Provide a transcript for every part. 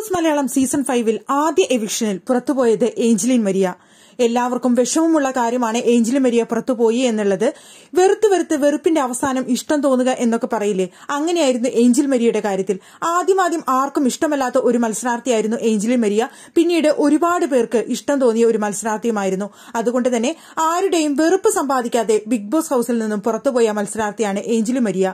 big Malayalam season ഫൈവിൽ ആദ്യ എവിഷനിൽ പുറത്തുപോയത് Angeline Maria എല്ലാവർക്കും വിഷമമുള്ള കാര്യമാണ് ഏഞ്ചലിൻ മരിയ പുറത്തുപോയി എന്നുള്ളത് വെറുത്ത് വെറുത്ത് വെറുപ്പിന്റെ അവസാനം ഇഷ്ടം തോന്നുക എന്നൊക്കെ പറയില്ലേ അങ്ങനെയായിരുന്നു ഏഞ്ചൽ മരിയയുടെ കാര്യത്തിൽ ആദ്യമാദ്യം ആർക്കും ഇഷ്ടമല്ലാത്ത ഒരു മത്സരാർത്ഥിയായിരുന്നു ഏഞ്ചലിൻ മരിയ പിന്നീട് ഒരുപാട് പേർക്ക് ഇഷ്ടം തോന്നിയ ഒരു മത്സരാർത്ഥിയുമായിരുന്നു അതുകൊണ്ട് തന്നെ ആരുടെയും വെറുപ്പ് സമ്പാദിക്കാതെ ബിഗ് ബോസ് ഹൌസിൽ നിന്നും പുറത്തുപോയ മത്സരാർത്ഥിയാണ് Angeline Maria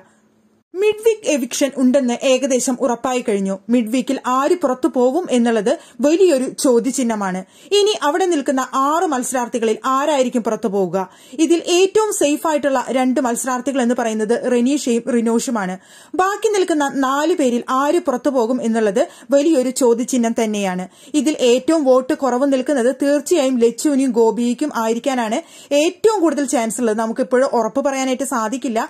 mid week eviction ഉണ്ടെന്ന് ഏകദേശം ഉറപ്പായി കഴിഞ്ഞു മിഡ് വീക്കിൽ ആര് പുറത്തു പോകും എന്നുള്ളത് വലിയൊരു ചോദ്യചിഹ്നമാണ് ഇനി അവിടെ നിൽക്കുന്ന ആറ് മത്സരാർത്ഥികളിൽ ആരായിരിക്കും പുറത്തു പോവുക ഇതിൽ ഏറ്റവും സേഫ് ആയിട്ടുള്ള രണ്ട് മത്സരാർത്ഥികൾ എന്ന് പറയുന്നത് റെനീഷയും റിനോഷുമാണ് ബാക്കി നിൽക്കുന്ന നാല് പേരിൽ ആര് പുറത്തു പോകും എന്നുള്ളത് വലിയൊരു ചോദ്യചിഹ്നം തന്നെയാണ് ഇതിൽ ഏറ്റവും വോട്ട് കുറവ് നിൽക്കുന്നത് തീർച്ചയായും ലച്ചുവിനും ഗോപിയ്ക്കും ആയിരിക്കാനാണ് ഏറ്റവും കൂടുതൽ ചാൻസ് ഉള്ളത് നമുക്കിപ്പോഴും ഉറപ്പ് പറയാനായിട്ട് സാധിക്കില്ല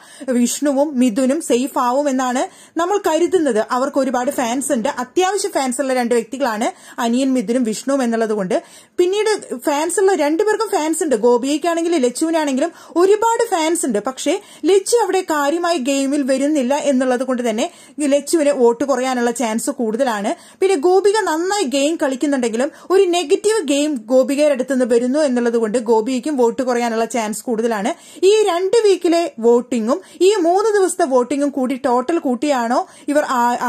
വിഷ്ണുവും മിഥുനും സേഫ് ഷേപ്പ് ആവും എന്നാണ് നമ്മൾ കരുതുന്നത് അവർക്ക് ഒരുപാട് ഫാൻസ് ഉണ്ട് അത്യാവശ്യം ഫാൻസ് ഉള്ള രണ്ട് വ്യക്തികളാണ് അനിയൻ മിഥുനും വിഷ്ണുവും എന്നുള്ളത് കൊണ്ട് പിന്നീട് ഫാൻസ് ഉള്ള രണ്ടുപേർക്കും ഫാൻസ് ഉണ്ട് ഗോപിയക്കാണെങ്കിലും ലച്ചുവിനാണെങ്കിലും ഒരുപാട് ഫാൻസ് ഉണ്ട് പക്ഷേ ലച്ചു അവിടെ കാര്യമായി ഗെയിമിൽ വരുന്നില്ല എന്നുള്ളത് കൊണ്ട് തന്നെ ലച്ചുവിന് വോട്ട് കുറയാനുള്ള ചാൻസ് കൂടുതലാണ് പിന്നെ ഗോപിക നന്നായി ഗെയിം കളിക്കുന്നുണ്ടെങ്കിലും ഒരു നെഗറ്റീവ് ഗെയിം ഗോപികയുടെ അടുത്ത് നിന്ന് വരുന്നു എന്നുള്ളത് കൊണ്ട് ഗോപികയ്ക്കും വോട്ട് കുറയാനുള്ള ചാൻസ് കൂടുതലാണ് ഈ രണ്ട് വീക്കിലെ വോട്ടിംഗും ഈ മൂന്ന് ദിവസത്തെ വോട്ടിംഗും കൂടി ടോട്ടൽ കൂട്ടിയാണോ ഇവർ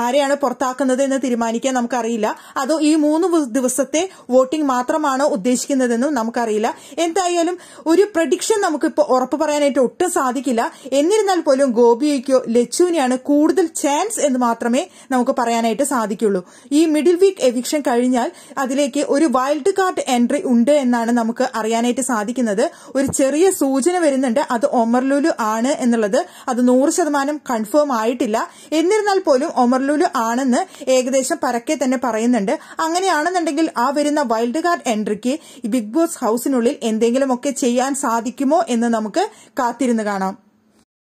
ആരെയാണ് പുറത്താക്കുന്നത് എന്ന് തീരുമാനിക്കാൻ നമുക്കറിയില്ല അതോ ഈ മൂന്ന് ദിവസത്തെ വോട്ടിംഗ് മാത്രമാണോ ഉദ്ദേശിക്കുന്നതെന്നും നമുക്കറിയില്ല എന്തായാലും ഒരു പ്രഡിക്ഷൻ നമുക്കിപ്പോൾ ഉറപ്പ് പറയാനായിട്ട് ഒട്ടും സാധിക്കില്ല എന്നിരുന്നാൽ പോലും ഗോപിയയ്ക്കോ ലച്ചുവിനെയാണ് കൂടുതൽ ചാൻസ് എന്ന് മാത്രമേ നമുക്ക് പറയാനായിട്ട് സാധിക്കുള്ളൂ ഈ മിഡിൽ വീക്ക് എവിക്ഷൻ കഴിഞ്ഞാൽ അതിലേക്ക് ഒരു വൈൽഡ് കാർഡ് എൻട്രി ഉണ്ട് എന്നാണ് നമുക്ക് അറിയാനായിട്ട് സാധിക്കുന്നത് ഒരു ചെറിയ സൂചന വരുന്നുണ്ട് അത് ഒമർലുലു ആണ് എന്നുള്ളത് അത് നൂറ് ശതമാനം കൺഫേം ആയിട്ടില്ല എന്നിരുന്നാൽ പോലും ഒമർ ലുലു ആണെന്ന് ഏകദേശം പരക്കെ തന്നെ പറയുന്നുണ്ട് അങ്ങനെയാണെന്നുണ്ടെങ്കിൽ ആ വരുന്ന വൈൽഡ് കാർഡ് എൻട്രിക്ക് ബിഗ് ബോസ് ഹൌസിനുള്ളിൽ എന്തെങ്കിലുമൊക്കെ ചെയ്യാൻ സാധിക്കുമോ എന്ന് നമുക്ക് കാത്തിരുന്ന് കാണാം